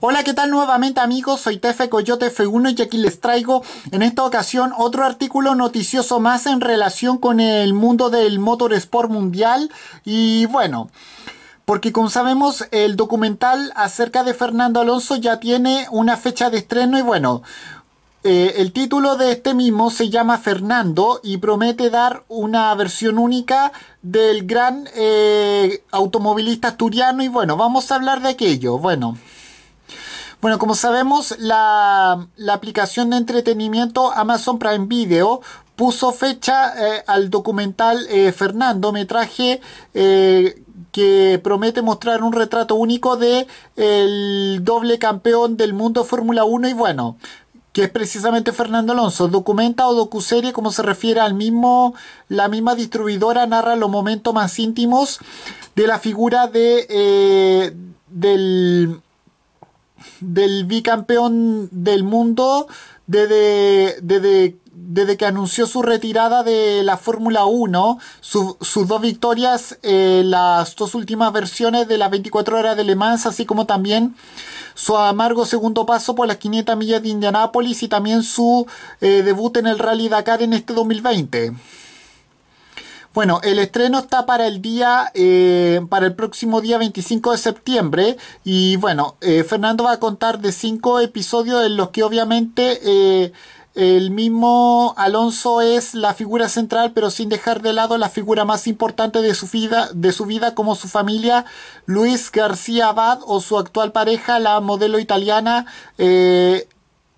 Hola, ¿qué tal nuevamente amigos? Soy Tefe Coyote F1 y aquí les traigo en esta ocasión otro artículo noticioso más en relación con el mundo del motorsport mundial y bueno... Porque como sabemos, el documental acerca de Fernando Alonso ya tiene una fecha de estreno y bueno, eh, el título de este mismo se llama Fernando y promete dar una versión única del gran eh, automovilista asturiano y bueno, vamos a hablar de aquello. Bueno. Bueno, como sabemos, la, aplicación de entretenimiento Amazon Prime Video puso fecha eh, al documental eh, Fernando, metraje eh, que promete mostrar un retrato único de el doble campeón del mundo Fórmula 1 y bueno, que es precisamente Fernando Alonso. Documenta o docuserie, como se refiere al mismo, la misma distribuidora narra los momentos más íntimos de la figura de del del bicampeón del mundo desde, desde, que anunció su retirada de la Fórmula 1, sus dos victorias, eh, las dos últimas versiones de las 24 horas de Le Mans, así como también su amargo segundo paso por las 500 millas de Indianápolis y también su eh, debut en el Rally Dakar en este 2020. Bueno, el estreno está para el día, eh, para el próximo día 25 de septiembre. Y bueno, eh, Fernando va a contar de cinco episodios en los que obviamente eh, el mismo Alonso es la figura central, pero sin dejar de lado la figura más importante de su vida, de su vida como su familia, Luis García Abad o su actual pareja, la modelo italiana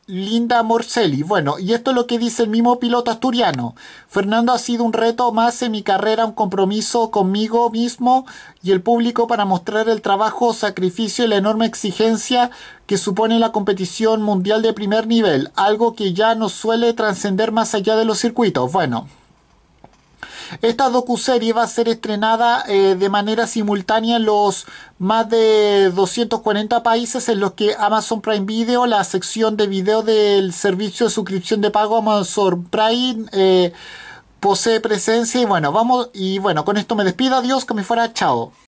Linda Morcelli. Bueno, y esto es lo que dice el mismo piloto asturiano. Fernando ha sido un reto más en mi carrera, un compromiso conmigo mismo y el público para mostrar el trabajo, sacrificio y la enorme exigencia que supone la competición mundial de primer nivel, algo que ya no suele trascender más allá de los circuitos. Bueno, esta docuserie va a ser estrenada eh, de manera simultánea en los más de 240 países en los que Amazon Prime Video, la sección de video del servicio de suscripción de pago Amazon Prime, eh, posee presencia. Y bueno, vamos, y bueno, con esto me despido. Adiós, que me fuera, chao.